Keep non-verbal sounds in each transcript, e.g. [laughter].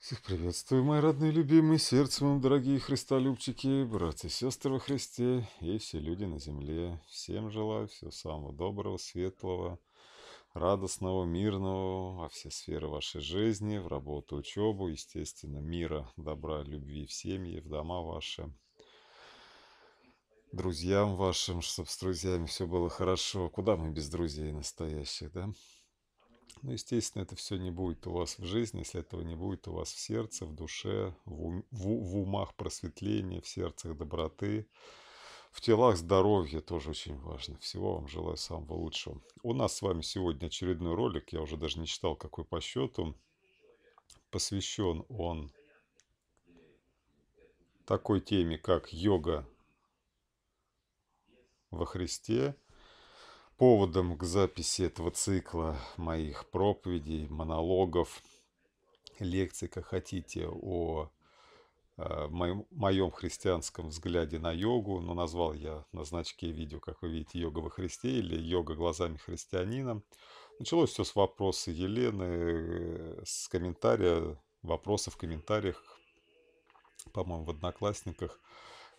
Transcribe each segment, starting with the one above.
Всех приветствую, мои родные, любимые, сердцем вам, дорогие христолюбчики, братья и сестры во Христе и все люди на земле. Всем желаю всего самого доброго, светлого, радостного, мирного во все сферы вашей жизни, в работу, учебу, естественно, мира, добра, любви в семье, в дома ваши, друзьям вашим, чтобы с друзьями все было хорошо. Куда мы без друзей настоящих, да? Ну, естественно, это все не будет у вас в жизни, если этого не будет у вас в сердце, в душе, в, ум, в, в умах просветления, в сердцах доброты, в телах здоровья тоже очень важно. Всего вам желаю самого лучшего. У нас с вами сегодня очередной ролик, я уже даже не читал какой по счету. Посвящен он такой теме, как йога во Христе – Поводом к записи этого цикла моих проповедей, монологов, лекций, как хотите, о э, моем, христианском взгляде на йогу, но назвал я на значке видео, как вы видите, «Йога во Христе» или «Йога глазами христианина». Началось все с вопроса Елены, э, с комментария, вопросы в комментариях, по-моему, в «Одноклассниках».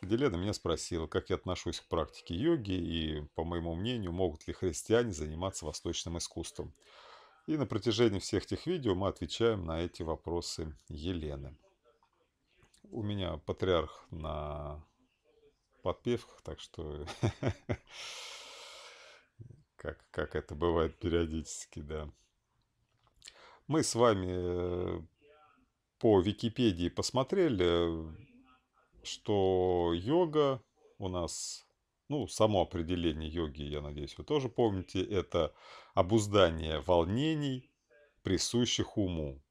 Деледа меня спросила, как я отношусь к практике йоги и, по моему мнению, могут ли христиане заниматься восточным искусством. И на протяжении всех этих видео мы отвечаем на эти вопросы Елены. У меня патриарх на подпевках, так что [laughs] как, как это бывает периодически, да. Мы с вами э, по Википедии посмотрели что йога у нас, ну, само определение йоги, я надеюсь, вы тоже помните, это обуздание волнений, присущих уму.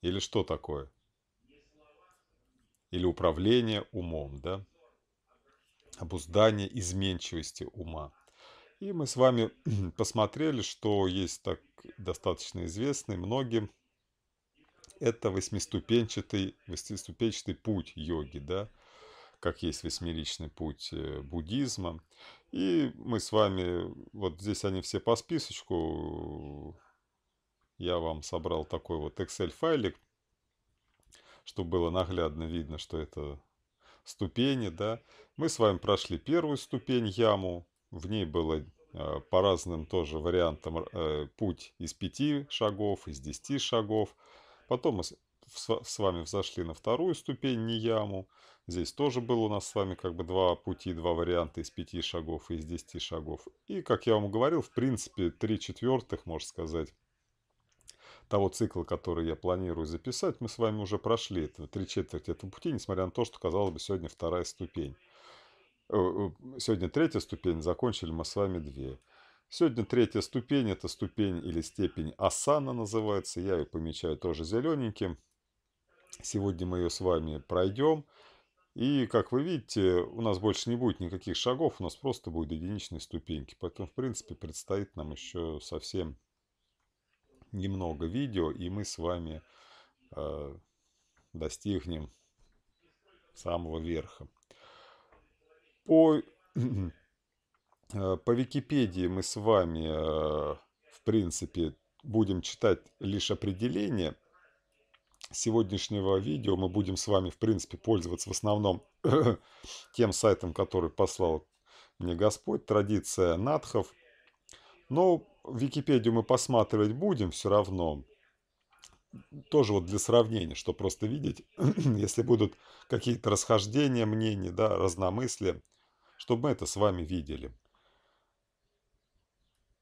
Или что такое? Или управление умом, да? Обуздание изменчивости ума. И мы с вами [clears throat] посмотрели, что есть так достаточно известный многим это восьмиступенчатый, восьмиступенчатый путь йоги, да, как есть восьмеричный путь э, буддизма. И мы с вами, вот здесь они все по списочку, я вам собрал такой вот Excel-файлик, чтобы было наглядно видно, что это ступени, да. Мы с вами прошли первую ступень, яму, в ней было э, по разным тоже вариантам э, путь из пяти шагов, из десяти шагов – Потом мы с вами взошли на вторую ступень не яму. Здесь тоже было у нас с вами как бы два пути, два варианта из пяти шагов и из десяти шагов. И, как я вам говорил, в принципе, три четвертых, можно сказать, того цикла, который я планирую записать, мы с вами уже прошли. Это три четверти этого пути, несмотря на то, что, казалось бы, сегодня вторая ступень. Э, э, сегодня третья ступень, закончили мы с вами две. Сегодня третья ступень, это ступень или степень асана называется, я ее помечаю тоже зелененьким. Сегодня мы ее с вами пройдем. И, как вы видите, у нас больше не будет никаких шагов, у нас просто будут единичные ступеньки. Поэтому, в принципе, предстоит нам еще совсем немного видео, и мы с вами э, достигнем самого верха. По [clears throat] Э, по Википедии мы с вами, э, в принципе, будем читать лишь определение. сегодняшнего видео мы будем с вами, в принципе, пользоваться в основном [coughs] тем сайтом, который послал мне Господь, традиция надхов. Но Википедию мы посматривать будем все равно. Тоже вот для сравнения, что просто видеть, [coughs] если будут какие-то расхождения мнений, да, разномыслия, чтобы мы это с вами видели.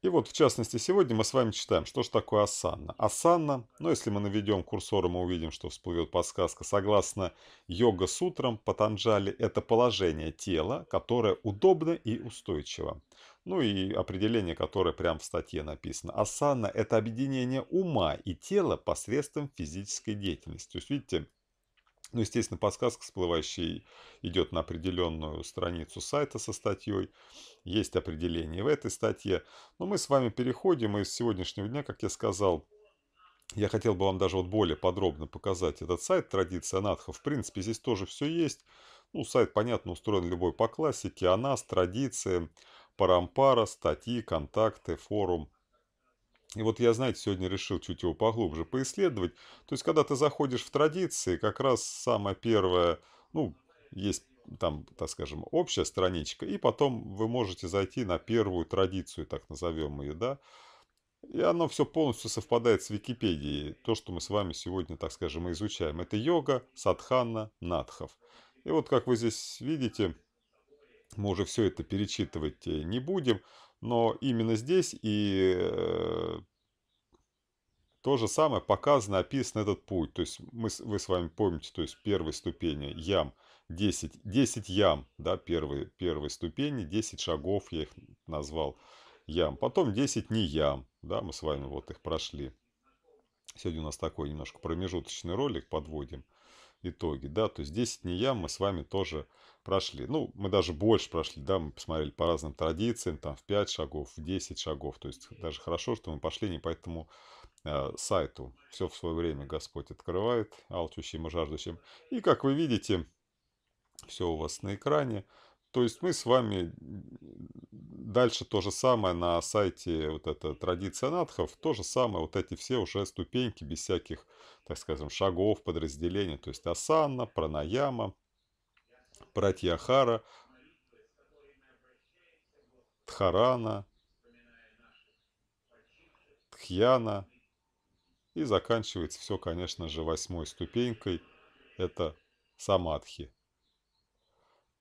И вот, в частности, сегодня мы с вами читаем, что же такое асанна. Асанна, ну если мы наведем курсор, мы увидим, что всплывет подсказка, согласно йога-сутрам Патанджали, это положение тела, которое удобно и устойчиво. Ну и определение, которое прямо в статье написано. Асана – это объединение ума и тела посредством физической деятельности. То есть, видите, ну, естественно, подсказка всплывающая идет на определенную страницу сайта со статьей. Есть определение в этой статье. Но мы с вами переходим, и с сегодняшнего дня, как я сказал, я хотел бы вам даже вот более подробно показать этот сайт «Традиция Натха». В принципе, здесь тоже все есть. Ну, сайт, понятно, устроен любой по классике. Анас, традиция, парампара, статьи, контакты, форум – и вот я, знаете, сегодня решил чуть его поглубже поисследовать. То есть, когда ты заходишь в традиции, как раз самое первое, ну, есть там, так скажем, общая страничка, и потом вы можете зайти на первую традицию, так назовем ее, да, и оно все полностью совпадает с Википедией, то, что мы с вами сегодня, так скажем, мы изучаем. Это йога, садхана, надхов. И вот, как вы здесь видите, мы уже все это перечитывать э, не будем. Но именно здесь и э, то же самое показано, описан этот путь. То есть мы, вы с вами помните, то есть первые ступени ям 10, 10 ям, да, первые, первые ступени, 10 шагов я их назвал ям. Потом 10 не ям, да, мы с вами вот их прошли. Сегодня у нас такой немножко промежуточный ролик подводим итоги, да, то есть 10 не я, мы с вами тоже прошли, ну, мы даже больше прошли, да, мы посмотрели по разным традициям, там, в 5 шагов, в 10 шагов, то есть даже хорошо, что мы пошли не по этому э, сайту, все в свое время Господь открывает алчущим и жаждущим, и, как вы видите, все у вас на экране, то есть мы с вами дальше то же самое на сайте вот это традиция надхов, то же самое вот эти все уже ступеньки без всяких, так скажем, шагов, подразделений. То есть асана, пранаяма, пратьяхара, тхарана, тхьяна. И заканчивается все, конечно же, восьмой ступенькой. Это самадхи.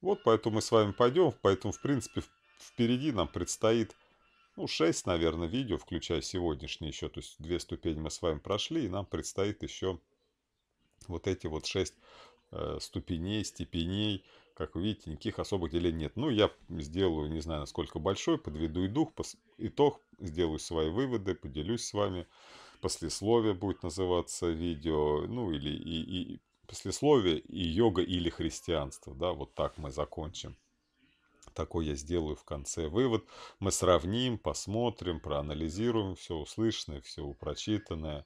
Вот поэтому мы с вами пойдем, поэтому, в принципе, впереди нам предстоит, ну, 6, наверное, видео, включая сегодняшнее еще, то есть две ступени мы с вами прошли, и нам предстоит еще вот эти вот 6 э, ступеней, степеней, как вы видите, никаких особых делений нет. Ну, я сделаю, не знаю, насколько большой, подведу и дух, пос... итог, сделаю свои выводы, поделюсь с вами. Послесловие будет называться видео, ну, или и, и Послесловие и йога или христианство. Да, вот так мы закончим. Такой я сделаю в конце вывод. Мы сравним, посмотрим, проанализируем все услышанное, все прочитанное,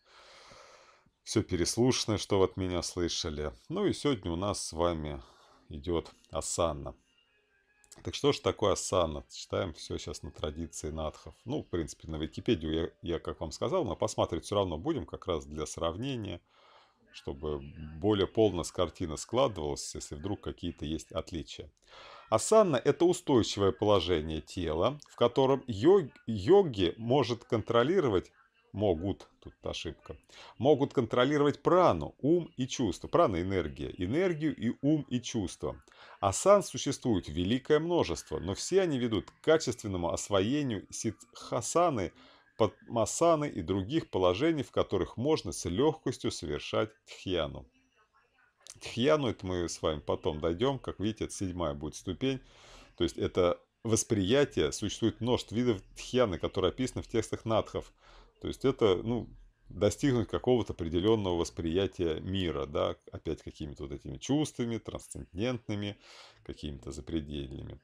все переслушанное, что вы от меня слышали. Ну и сегодня у нас с вами идет асана. Так что же такое асана? Читаем все сейчас на традиции надхов. Ну, в принципе, на Википедию я, я как вам сказал, но посмотреть все равно будем как раз для сравнения – чтобы более полно с картины складывалась, если вдруг какие-то есть отличия. Асана – это устойчивое положение тела, в котором йог, йоги может контролировать могут, тут ошибка, могут контролировать прану, ум и чувства. Прана – энергия, энергию и ум и чувства. Асан существует великое множество, но все они ведут к качественному освоению ситхасаны – Падмасаны и других положений, в которых можно с легкостью совершать тхьяну. Тхьяну, это мы с вами потом дойдем, как видите, это седьмая будет ступень. То есть это восприятие, существует множество видов тхьяны, которые описаны в текстах надхов. То есть это, ну, достигнуть какого-то определенного восприятия мира, да, опять какими-то вот этими чувствами, трансцендентными, какими-то запредельными.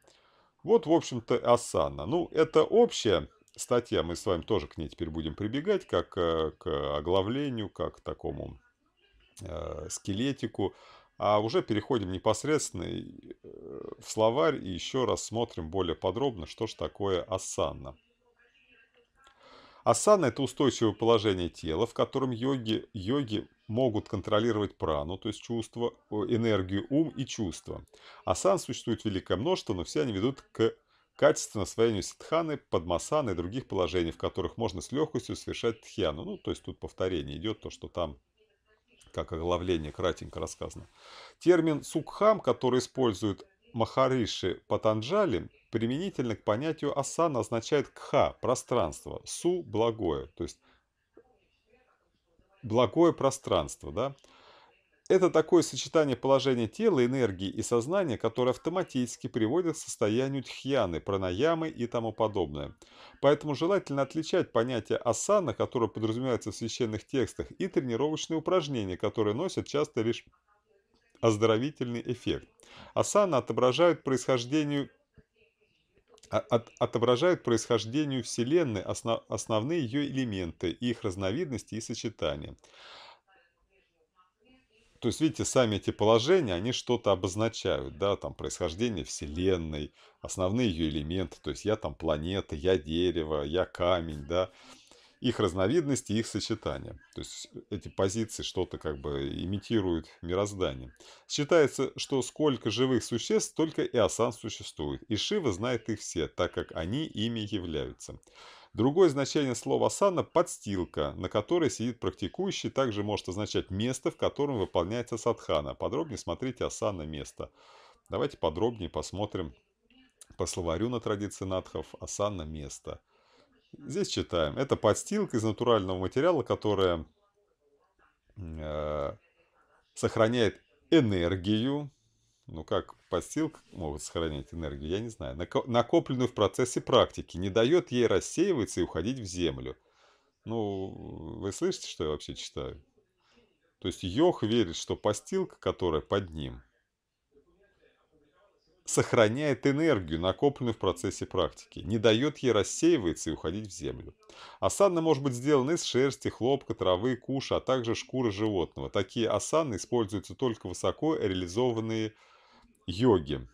Вот, в общем-то, асана. Ну, это общее, статья, мы с вами тоже к ней теперь будем прибегать, как э, к оглавлению, как к такому э, скелетику. А уже переходим непосредственно э, в словарь и еще раз смотрим более подробно, что же такое асанна. Асана – это устойчивое положение тела, в котором йоги, йоги могут контролировать прану, то есть чувство, энергию, ум и чувства. Асан существует великое множество, но все они ведут к катится на своению ситханы, подмасаны и других положений, в которых можно с легкостью совершать тхьяну. Ну, то есть тут повторение идет, то, что там как оглавление кратенько рассказано. Термин сукхам, который используют махариши Патанджали, применительно к понятию асана означает кха – пространство, су – благое, то есть благое пространство, да. Это такое сочетание положения тела, энергии и сознания, которое автоматически приводит к состоянию тхьяны, пранаямы и тому подобное. Поэтому желательно отличать понятие асана, которое подразумевается в священных текстах, и тренировочные упражнения, которые носят часто лишь оздоровительный эффект. Асана отображают происхождению а, отображают происхождению Вселенной основные ее элементы, их разновидности и сочетания. То есть, видите, сами эти положения, они что-то обозначают, да, там происхождение Вселенной, основные ее элементы, то есть я там планета, я дерево, я камень, да, их разновидности, их сочетания. То есть э, эти позиции что-то как бы имитируют мироздание. Считается, что сколько живых существ, только и Асан существует, и Шива знает их все, так как они ими являются. Другое значение слова сана подстилка, на которой сидит практикующий, также может означать место, в котором выполняется садхана. Подробнее смотрите «асана» – место. Давайте подробнее посмотрим по словарю на традиции надхов «асана» – место. Здесь читаем. Это подстилка из натурального материала, которая э, сохраняет энергию, ну как постилка может сохранять энергию, я не знаю. Накопленную в процессе практики. Не дает ей рассеиваться и уходить в землю. Ну, вы слышите, что я вообще читаю? То есть Йох верит, что постилка, которая под ним, сохраняет энергию, накопленную в процессе практики, не дает ей рассеиваться и уходить в землю. Асанна может быть сделана из шерсти, хлопка, травы, куша, а также шкуры животного. Такие асаны используются только высоко реализованные йоги.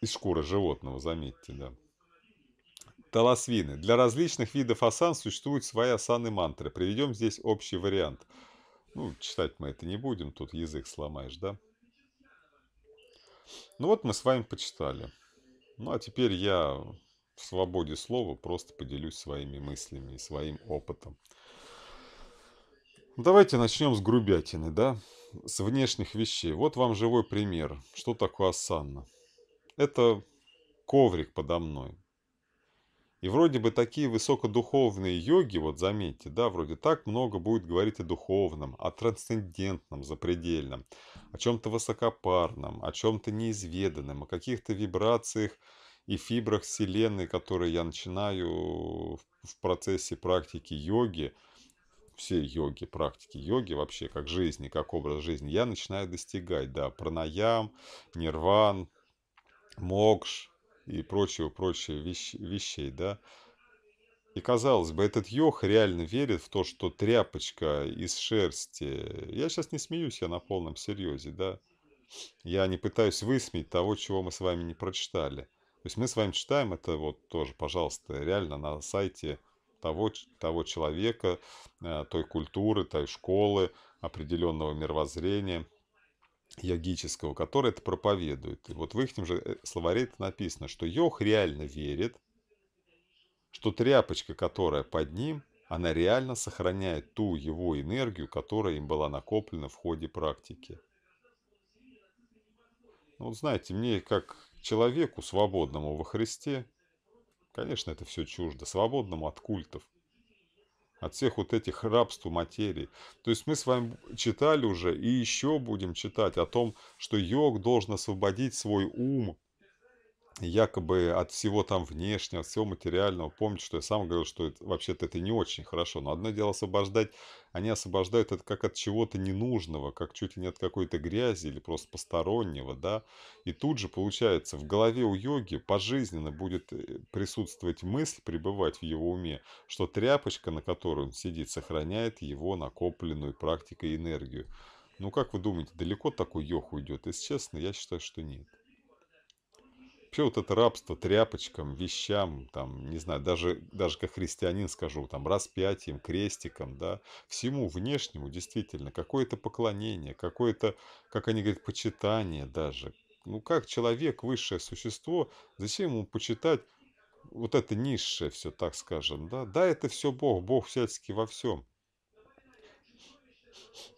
Из шкуры животного, заметьте, да. Таласвины. Для различных видов асан существуют свои асаны мантры. Приведем здесь общий вариант. Ну, читать мы это не будем, тут язык сломаешь, да? Ну вот мы с вами почитали. Ну а теперь я в свободе слова просто поделюсь своими мыслями и своим опытом. Давайте начнем с грубятины, да? с внешних вещей. Вот вам живой пример, что такое асанна. Это коврик подо мной. И вроде бы такие высокодуховные йоги, вот заметьте, да, вроде так много будет говорить о духовном, о трансцендентном, запредельном, о чем-то высокопарном, о чем-то неизведанном, о каких-то вибрациях и фибрах Вселенной, которые я начинаю в процессе практики йоги – все йоги, практики йоги вообще, как жизни, как образ жизни, я начинаю достигать, да, пранаям, нирван, мокш и прочего-прочего вещ, вещей, да. И казалось бы, этот йог реально верит в то, что тряпочка из шерсти... Я сейчас не смеюсь, я на полном серьезе, да. Я не пытаюсь высмеять того, чего мы с вами не прочитали. То есть мы с вами читаем это вот тоже, пожалуйста, реально на сайте того, того человека, э, той культуры, той школы, определенного мировоззрения йогического, который это проповедует. И вот в их же э, словаре это написано, что йог реально верит, что тряпочка, которая под ним, она реально сохраняет ту его энергию, которая им была накоплена в ходе практики. Ну, вот знаете, мне как человеку свободному во Христе, Конечно, это все чуждо. Свободному от культов. От всех вот этих рабств материи. То есть мы с вами читали уже и еще будем читать о том, что йог должен освободить свой ум якобы от всего там внешнего, от всего материального. Помните, что я сам говорил, что вообще-то это не очень хорошо. Но одно дело освобождать, они освобождают это как от чего-то ненужного, как чуть ли не от какой-то грязи или просто постороннего, да. И тут же получается, в голове у йоги пожизненно будет э, присутствовать мысль, пребывать в его уме, что тряпочка, на которой он сидит, сохраняет его накопленную практикой энергию. Ну как вы думаете, далеко такой йог уйдет? Если честно, я считаю, что нет. Вообще вот это рабство тряпочкам, вещам, там, не знаю, даже, даже как христианин скажу, там, распятием, крестиком, да, всему внешнему действительно какое-то поклонение, какое-то, как они говорят, почитание даже. Ну как человек, высшее существо, зачем ему почитать вот это низшее все, так скажем, да? Да, это все Бог, Бог всячески во всем.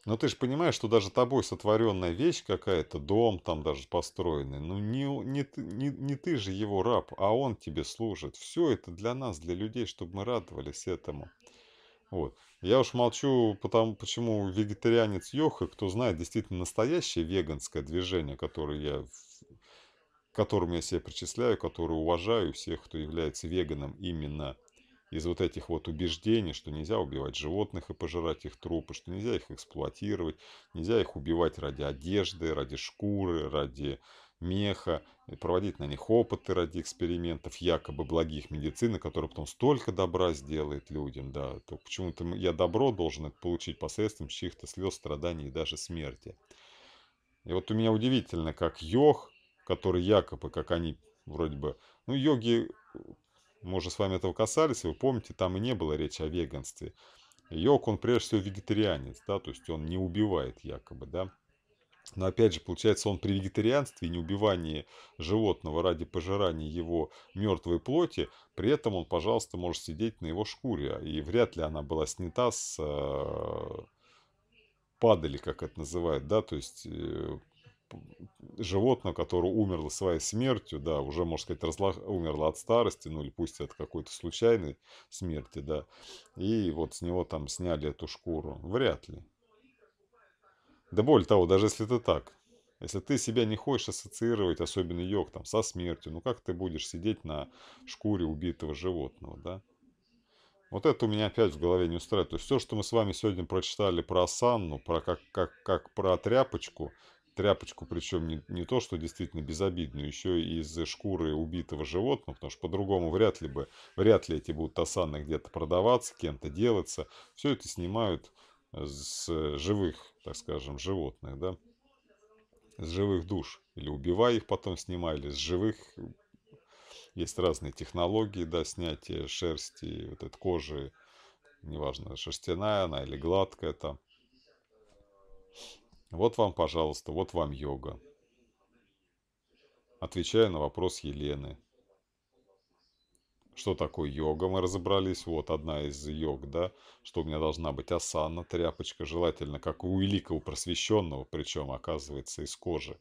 Но ну, ты же понимаешь, что даже тобой сотворенная вещь какая-то, дом там даже построенный, ну не, не, не, не ты же его раб, а он тебе служит. Все это для нас, для людей, чтобы мы радовались этому. Вот. Я уж молчу, потому, почему вегетарианец Йоха, кто знает действительно настоящее веганское движение, которое я, которым я себя причисляю, которое уважаю всех, кто является веганом именно из вот этих вот убеждений, что нельзя убивать животных и пожирать их трупы, что нельзя их эксплуатировать, нельзя их убивать ради одежды, ради шкуры, ради меха, проводить на них опыты ради экспериментов, якобы благих медицины, которые потом столько добра сделает людям, да, то почему-то я добро должен получить посредством чьих-то слез, страданий и даже смерти. И вот у меня удивительно, как йог, который якобы, как они вроде бы, ну йоги мы уже с вами этого касались, вы помните, там и не было речи о веганстве. Йог, он прежде всего вегетарианец, да, то есть он не убивает якобы, да. Но опять же, получается, он при вегетарианстве не убивании животного ради пожирания его мертвой плоти, при этом он, пожалуйста, может сидеть на его шкуре. А, и вряд ли она была снята с э, падали, как это называют, да, то есть э, животное, которое умерло своей смертью, да, уже, можно сказать, разлах... умерло от старости, ну или пусть от какой-то случайной смерти, да, и вот с него там сняли эту шкуру. Вряд ли. Да более того, даже если это так, если ты себя не хочешь ассоциировать, особенно йог, там, со смертью, ну как ты будешь сидеть на шкуре убитого животного, да? Вот это у меня опять в голове не устраивает. То есть все, что мы с вами сегодня прочитали про санну, про как, как, как про тряпочку, тряпочку, причем не, не то, что действительно безобидную, еще и из шкуры убитого животного, потому что по-другому вряд ли бы, вряд ли эти будут тасаны где-то продаваться, кем-то делаться. Все это снимают э, с э, живых, так скажем, животных, да, с живых душ. Или убивая их, потом снимали, с живых есть разные технологии, да, снятия шерсти, вот этой кожи, неважно, шерстяная она или гладкая там. Вот вам, пожалуйста, вот вам йога. Отвечаю на вопрос Елены. Что такое йога? Мы разобрались. Вот одна из йог, да, что у меня должна быть асана, тряпочка, желательно, как у великого просвещенного, причем, оказывается, из кожи.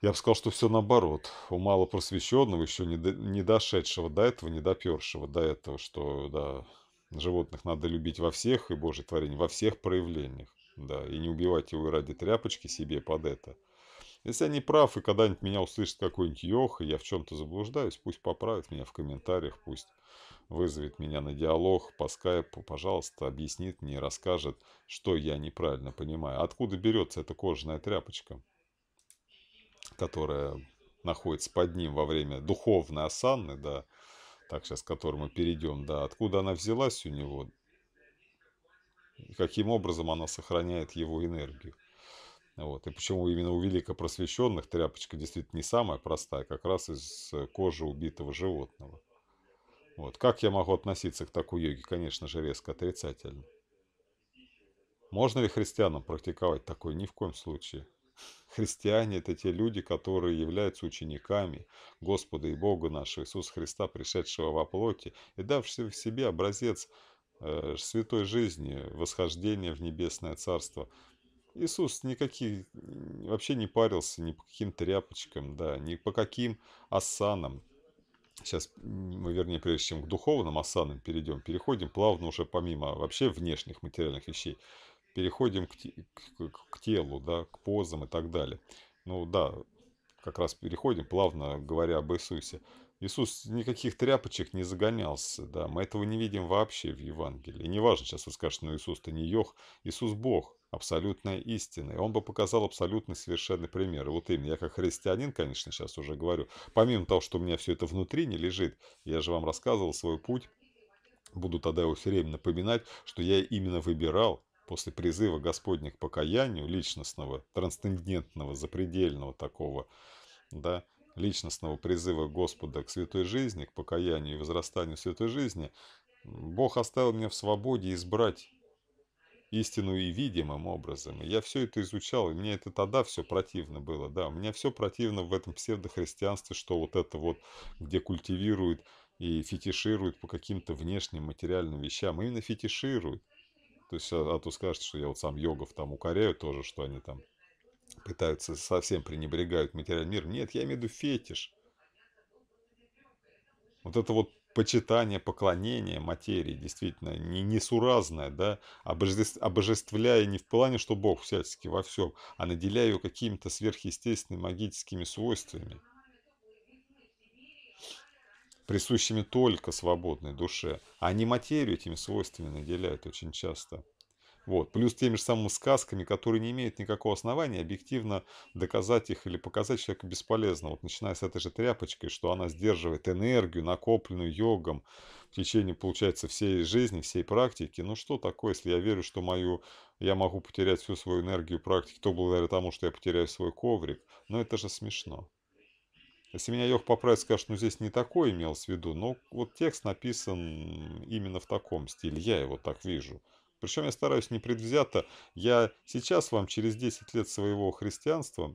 Я бы сказал, что все наоборот. У малопросвещенного, еще не, до, не дошедшего до этого, не допершего до этого, что да, животных надо любить во всех, и Божье творение во всех проявлениях. Да, и не убивать его ради тряпочки себе под это. Если я не прав, и когда-нибудь меня услышит какой-нибудь Йох, и я в чем-то заблуждаюсь, пусть поправит меня в комментариях, пусть вызовет меня на диалог по скайпу, пожалуйста, объяснит мне, расскажет, что я неправильно понимаю. Откуда берется эта кожаная тряпочка, которая находится под ним во время духовной осанны, да, так сейчас к которой мы перейдем, да, откуда она взялась у него, и каким образом она сохраняет его энергию. Вот. И почему именно у великопросвещенных тряпочка действительно не самая простая, как раз из э, кожи убитого животного. Вот. Как я могу относиться к такой йоге? Конечно же, резко отрицательно. Можно ли христианам практиковать такое? Ни в коем случае. [laughs] Христиане – это те люди, которые являются учениками Господа и Бога нашего Иисуса Христа, пришедшего во плоти и давшего в себе образец Э, святой жизни, восхождения в небесное царство. Иисус никаких, вообще не парился ни по каким тряпочкам, да, ни по каким асанам. Сейчас мы, вернее, прежде чем к духовным асанам перейдем, переходим плавно уже помимо вообще внешних материальных вещей, переходим к, к, к телу, да, к позам и так далее. Ну да, как раз переходим плавно, говоря об Иисусе. Иисус никаких тряпочек не загонялся, да, мы этого не видим вообще в Евангелии. неважно, сейчас вы скажете, ну Иисус-то не Йох, Иисус Бог, абсолютная истина. И он бы показал абсолютный совершенный пример. И вот именно, я как христианин, конечно, сейчас уже говорю, помимо того, что у меня все это внутри не лежит, я же вам рассказывал свой путь, буду тогда его все время напоминать, что я именно выбирал после призыва Господня к покаянию личностного, трансцендентного, запредельного такого, да, личностного призыва Господа к святой жизни, к покаянию и возрастанию святой жизни, Бог оставил меня в свободе избрать истину и видимым образом. И я все это изучал, и мне это тогда все противно было, да. Мне все противно в этом псевдохристианстве, что вот это вот, где культивируют и фетишируют по каким-то внешним материальным вещам, именно фетишируют. То есть, а, а то скажете, что я вот сам йогов там укоряю тоже, что они там пытаются, совсем пренебрегают материальным миром. Нет, я имею в виду фетиш. Вот это вот почитание, поклонение материи, действительно, не несуразное, да, обожествляя не в плане, что Бог всячески во всем, а наделяя ее какими-то сверхъестественными магическими свойствами, присущими только свободной душе. А Они материю этими свойствами наделяют очень часто. Вот. Плюс теми же самыми сказками, которые не имеют никакого основания, объективно доказать их или показать человеку бесполезно. Вот начиная с этой же тряпочкой, что она сдерживает энергию, накопленную йогом в течение, получается, всей жизни, всей практики. Ну что такое, если я верю, что мою я могу потерять всю свою энергию практики, то благодаря тому, что я потеряю свой коврик. Но ну, это же смешно. Если меня йог поправит, скажет, ну здесь не такое имелось в виду, но вот текст написан именно в таком стиле, я его так вижу. Причем я стараюсь непредвзято. Я сейчас вам, через 10 лет своего христианства,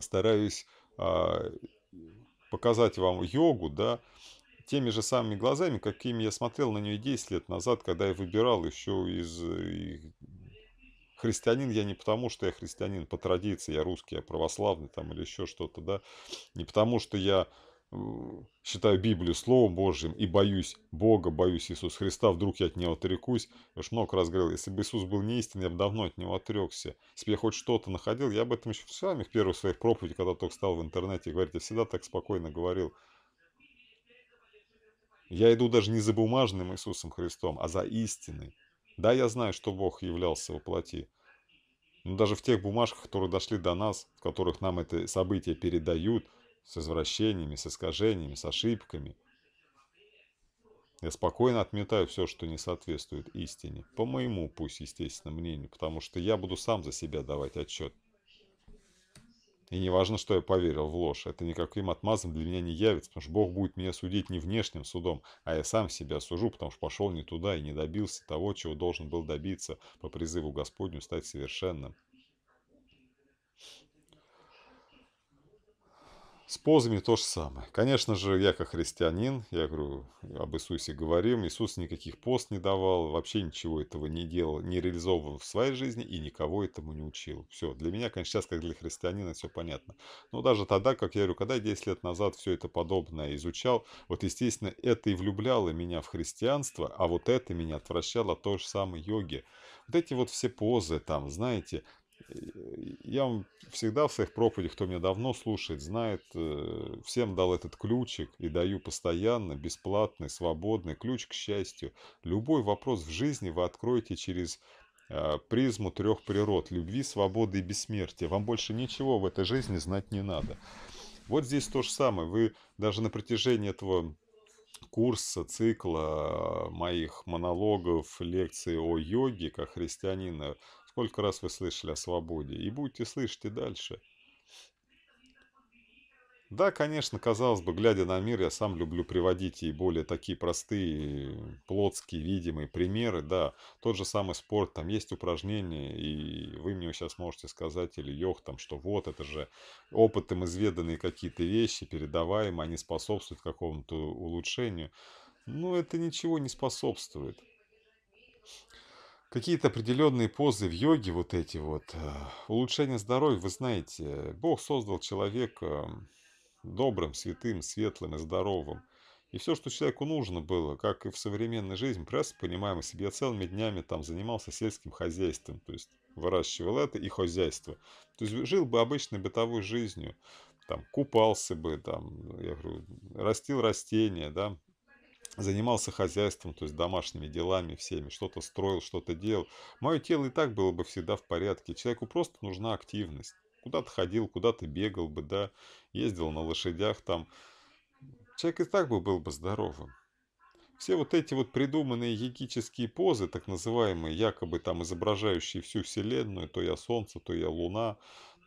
стараюсь а, показать вам йогу, да, теми же самыми глазами, какими я смотрел на нее 10 лет назад, когда я выбирал еще из... Христианин я не потому, что я христианин по традиции, я русский, я православный там или еще что-то, да, не потому, что я считаю Библию Словом Божьим и боюсь Бога, боюсь Иисуса Христа, вдруг я от Него отрекусь. Я уж много раз говорил, если бы Иисус был не я бы давно от Него отрекся. Если бы я хоть что-то находил, я об этом еще с вами в первых своих проповедях, когда только стал в интернете говорить, я всегда так спокойно говорил. Я иду даже не за бумажным Иисусом Христом, а за истиной. Да, я знаю, что Бог являлся во плоти. Но даже в тех бумажках, которые дошли до нас, в которых нам это событие передают – с извращениями, с искажениями, с ошибками. Я спокойно отметаю все, что не соответствует истине, по моему, пусть естественно, мнению, потому что я буду сам за себя давать отчет. И не важно, что я поверил в ложь, это никаким отмазом для меня не явится, потому что Бог будет меня судить не внешним судом, а я сам себя сужу, потому что пошел не туда и не добился того, чего должен был добиться по призыву Господню стать совершенным. С позами то же самое. Конечно же, я как христианин, я говорю, об Иисусе говорим, Иисус никаких пост не давал, вообще ничего этого не делал, не реализовывал в своей жизни и никого этому не учил. Все, для меня, конечно, сейчас как для христианина все понятно. Но даже тогда, как я говорю, когда я 10 лет назад все это подобное изучал, вот, естественно, это и влюбляло меня в христианство, а вот это меня отвращало от той же самой йоги. Вот эти вот все позы там, знаете, я вам всегда в своих проповедях, кто меня давно слушает, знает, э, всем дал этот ключик и даю постоянно, бесплатный, свободный ключ к счастью. Любой вопрос в жизни вы откроете через а, призму трех природ – любви, свободы и бессмертия. Вам больше ничего в этой жизни знать не надо. Вот здесь то же самое. Вы даже на протяжении этого курса, цикла а, моих монологов, лекций о йоге как христианина Сколько раз вы слышали о свободе, и будете слышать и дальше. Да, конечно, казалось бы, глядя на мир, я сам люблю приводить и более такие простые, плотские, видимые примеры, да. Тот же самый спорт, там есть упражнения, и вы мне сейчас можете сказать, или Йох, там, что вот, это же опытом изведанные какие-то вещи, передаваемые, они способствуют какому-то улучшению. Но ну, это ничего не способствует какие-то определенные позы в йоге, вот эти вот, а, улучшение здоровья, вы знаете, Бог создал человека добрым, святым, светлым и здоровым. И все, что человеку нужно было, как и в современной жизни, просто понимаем себе, я целыми днями там занимался сельским хозяйством, то есть выращивал это и хозяйство. То есть жил бы обычной бытовой жизнью, там, купался бы, там, я говорю, растил растения, да, занимался хозяйством, то есть домашними делами всеми, что-то строил, что-то делал. Мое тело и так было бы всегда в порядке. Человеку просто нужна активность. Куда-то ходил, куда-то бегал бы, да, ездил на лошадях там. Человек и так бы был бы здоровым. Все вот эти вот придуманные егические позы, так называемые, якобы там изображающие всю Вселенную, то я Солнце, то я Луна,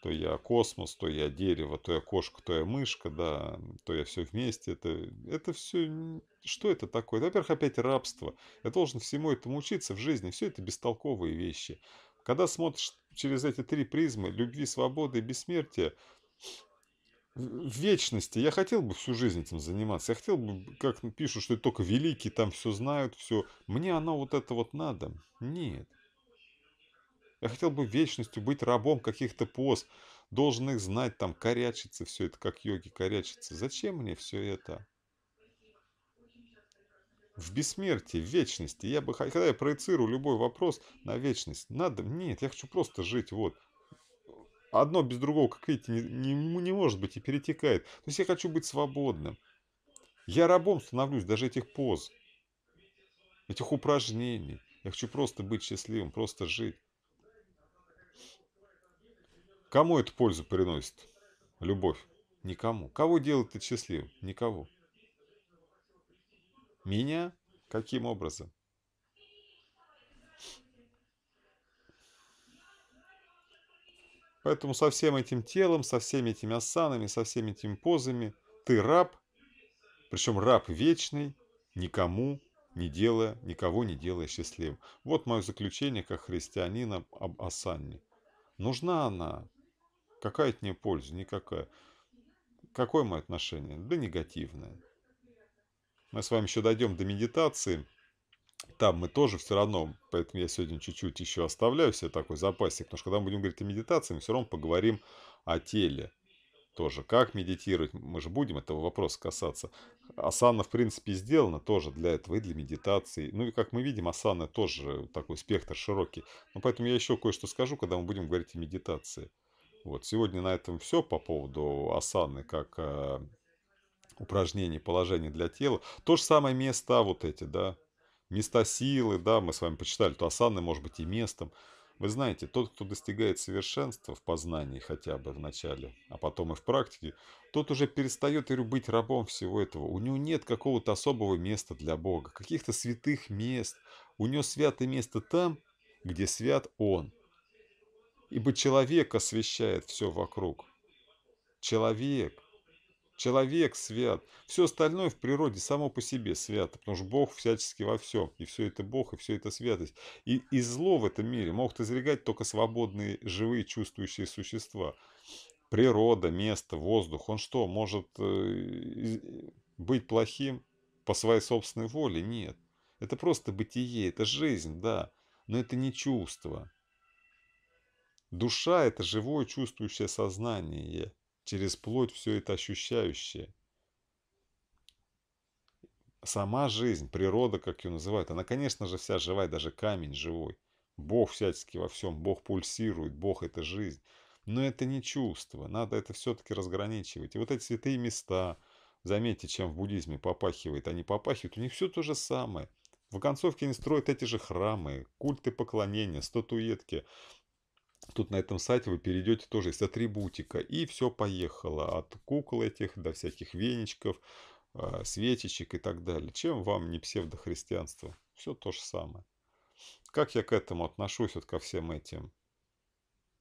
то я космос, то я дерево, то я кошка, то я мышка, да, то я все вместе. Это, это все что это такое? Во-первых, опять рабство. Я должен всему этому учиться в жизни. Все это бестолковые вещи. Когда смотришь через эти три призмы любви, свободы и бессмертия, в вечности. Я хотел бы всю жизнь этим заниматься. Я хотел бы, как пишут, что только великие там все знают, все. Мне оно вот это вот надо. Нет. Я хотел бы вечностью быть рабом каких-то пост, должен их знать, там, корячиться, все это, как йоги корячиться. Зачем мне все это? в бессмертии, в вечности. Я бы, когда я проецирую любой вопрос на вечность, надо, нет, я хочу просто жить, вот. Одно без другого, как видите, не, не, не может быть и перетекает. То есть я хочу быть свободным. Я рабом становлюсь даже этих поз, этих упражнений. Я хочу просто быть счастливым, просто жить. Кому это пользу приносит? Любовь. Никому. Кого делает это счастливым? Никого. Меня? Каким образом? Поэтому со всем этим телом, со всеми этими асанами, со всеми этими позами ты раб, причем раб вечный, никому не делая, никого не делая счастливым. Вот мое заключение как христианина об асане. Нужна она. Какая от нее польза? Никакая. Какое мое отношение? Да негативное. Мы с вами еще дойдем до медитации. Там мы тоже все равно, поэтому я сегодня чуть-чуть еще оставляю себе такой запасик, потому что когда мы будем говорить о медитации, мы все равно поговорим о теле тоже. Как медитировать, мы же будем этого вопроса касаться. Асана, в принципе, сделана тоже для этого и для медитации. Ну и как мы видим, асана тоже такой спектр широкий. Ну поэтому я еще кое-что скажу, когда мы будем говорить о медитации. Вот, сегодня на этом все по поводу асаны как э, упражнений, положений для тела. То же самое места вот эти, да, места силы, да, мы с вами почитали, то асаны может быть и местом. Вы знаете, тот, кто достигает совершенства в познании хотя бы в начале, а потом и в практике, тот уже перестает быть рабом всего этого. У него нет какого-то особого места для Бога, каких-то святых мест. У него святое место там, где свят Он. Ибо человек освещает все вокруг. Человек – Человек свят. Все остальное в природе само по себе свято, потому что Бог всячески во всем. И все это Бог, и все это святость. И, и зло в этом мире могут изрегать только свободные, живые, чувствующие существа. Природа, место, воздух, он что, может э, быть плохим по своей собственной воле? Нет. Это просто бытие, это жизнь, да, но это не чувство. Душа – это живое чувствующее сознание через плоть все это ощущающее. Сама жизнь, природа, как ее называют, она, конечно же, вся живая, даже камень живой. Бог всячески во всем, Бог пульсирует, Бог – это жизнь. Но это не чувство, надо это все-таки разграничивать. И вот эти святые места, заметьте, чем в буддизме попахивает, они попахивают, у них все то же самое. В концовке они строят эти же храмы, культы поклонения, статуэтки. Тут на этом сайте вы перейдете тоже из атрибутика. И все поехало. От кукол этих до всяких веничков, э, свечечек и так далее. Чем вам не псевдохристианство? Все то же самое. Как я к этому отношусь, вот ко всем этим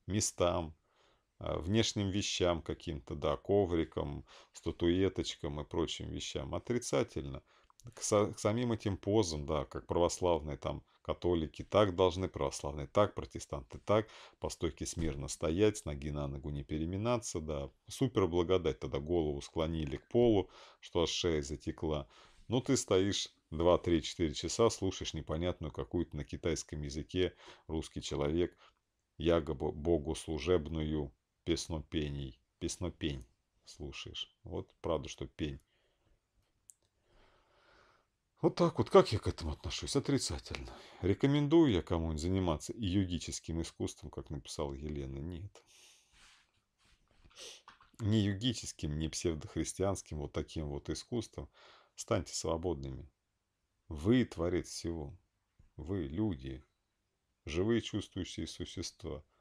местам, э, внешним вещам каким-то, да, коврикам, статуэточкам и прочим вещам? Отрицательно. К, со, к самим этим позам, да, как православные там Католики так должны, православные так, протестанты так, по стойке смирно стоять, с ноги на ногу не переминаться, да, супер благодать, тогда голову склонили к полу, что аж шея затекла. Но ты стоишь 2-3-4 часа, слушаешь непонятную какую-то на китайском языке русский человек, якобы богослужебную песнопений, песнопень слушаешь. Вот правда, что пень. Вот так вот. Как я к этому отношусь? Отрицательно. Рекомендую я кому-нибудь заниматься йогическим искусством, как написала Елена? Нет. Не югическим, не псевдохристианским вот таким вот искусством. Станьте свободными. Вы творец всего. Вы люди. Живые чувствующие существа –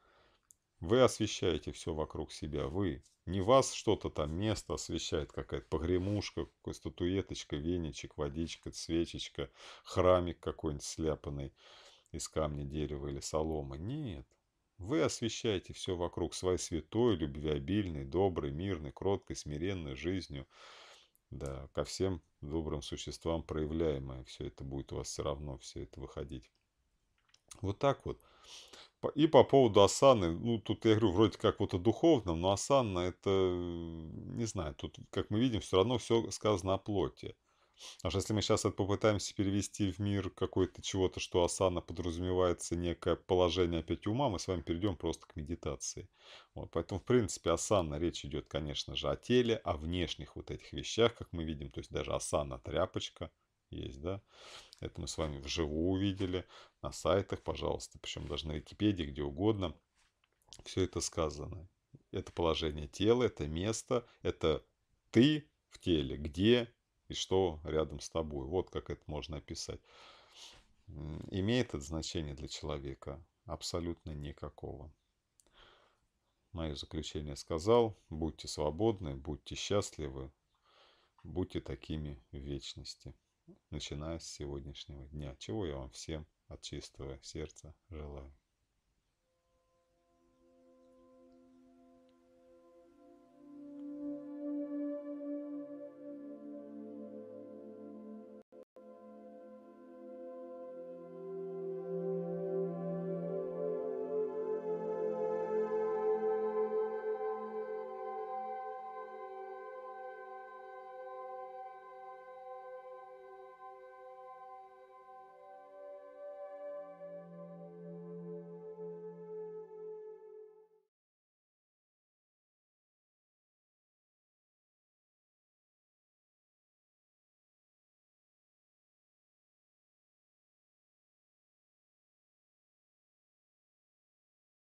вы освещаете все вокруг себя, вы. Не вас что-то там место освещает, какая-то погремушка, какая статуэточка, веничек, водичка, свечечка, храмик какой-нибудь сляпанный из камня, дерева или соломы. Нет. Вы освещаете все вокруг своей святой, любвеобильной, доброй, мирной, кроткой, смиренной жизнью. Да, ко всем добрым существам проявляемое. Все это будет у вас все равно, все это выходить. Вот так вот. И по поводу Асаны, ну, тут я говорю, вроде как вот о духовном, но Асана это, не знаю, тут, как мы видим, все равно все сказано о плоти. А если мы сейчас это попытаемся перевести в мир какой-то чего-то, что асана подразумевается некое положение опять ума, мы с вами перейдем просто к медитации. Вот, поэтому, в принципе, асана, речь идет, конечно же, о теле, о внешних вот этих вещах, как мы видим, то есть даже асана тряпочка – есть, да. Это мы с вами вживую увидели на сайтах, пожалуйста, причем даже на Википедии, где угодно. Все это сказано. Это положение тела, это место, это ты в теле, где и что рядом с тобой. Вот как это можно описать. Имеет это значение для человека? Абсолютно никакого. Мое заключение сказал. Будьте свободны, будьте счастливы, будьте такими в вечности начиная с сегодняшнего дня, чего я вам всем от чистого сердца желаю.